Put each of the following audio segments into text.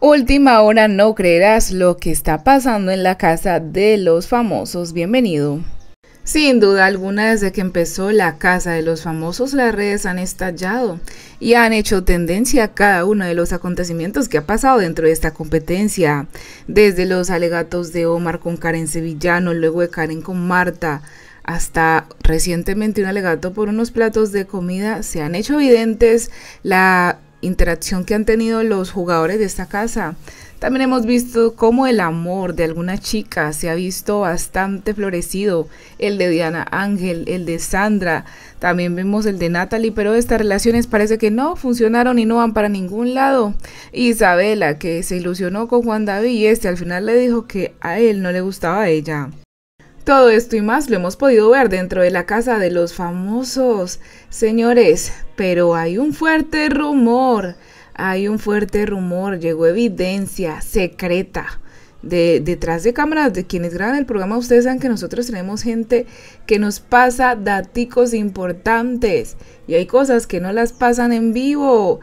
Última hora, no creerás lo que está pasando en la casa de los famosos. Bienvenido. Sin duda alguna, desde que empezó la casa de los famosos, las redes han estallado y han hecho tendencia a cada uno de los acontecimientos que ha pasado dentro de esta competencia. Desde los alegatos de Omar con Karen Sevillano, luego de Karen con Marta, hasta recientemente un alegato por unos platos de comida, se han hecho evidentes la interacción que han tenido los jugadores de esta casa. También hemos visto cómo el amor de alguna chica se ha visto bastante florecido, el de Diana Ángel, el de Sandra, también vemos el de Natalie, pero estas relaciones parece que no funcionaron y no van para ningún lado. Isabela, que se ilusionó con Juan David y este al final le dijo que a él no le gustaba a ella. Todo esto y más lo hemos podido ver dentro de la casa de los famosos. Señores, pero hay un fuerte rumor, hay un fuerte rumor, llegó evidencia secreta. De, detrás de cámaras de quienes graban el programa, ustedes saben que nosotros tenemos gente que nos pasa daticos importantes y hay cosas que no las pasan en vivo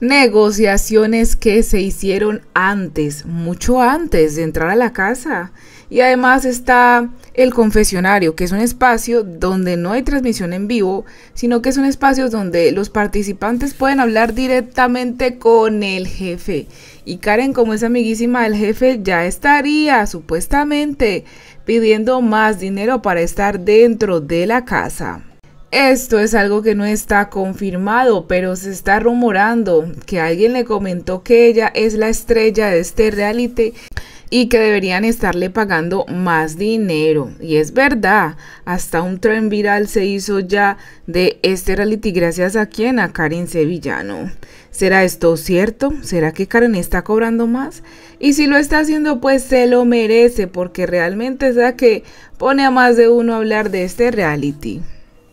negociaciones que se hicieron antes, mucho antes de entrar a la casa. Y además está el confesionario, que es un espacio donde no hay transmisión en vivo, sino que es un espacio donde los participantes pueden hablar directamente con el jefe. Y Karen, como es amiguísima del jefe, ya estaría supuestamente pidiendo más dinero para estar dentro de la casa. Esto es algo que no está confirmado, pero se está rumorando que alguien le comentó que ella es la estrella de este reality y que deberían estarle pagando más dinero. Y es verdad, hasta un tren viral se hizo ya de este reality gracias a quién, a Karen Sevillano. ¿Será esto cierto? ¿Será que Karen está cobrando más? Y si lo está haciendo, pues se lo merece, porque realmente es la que pone a más de uno a hablar de este reality.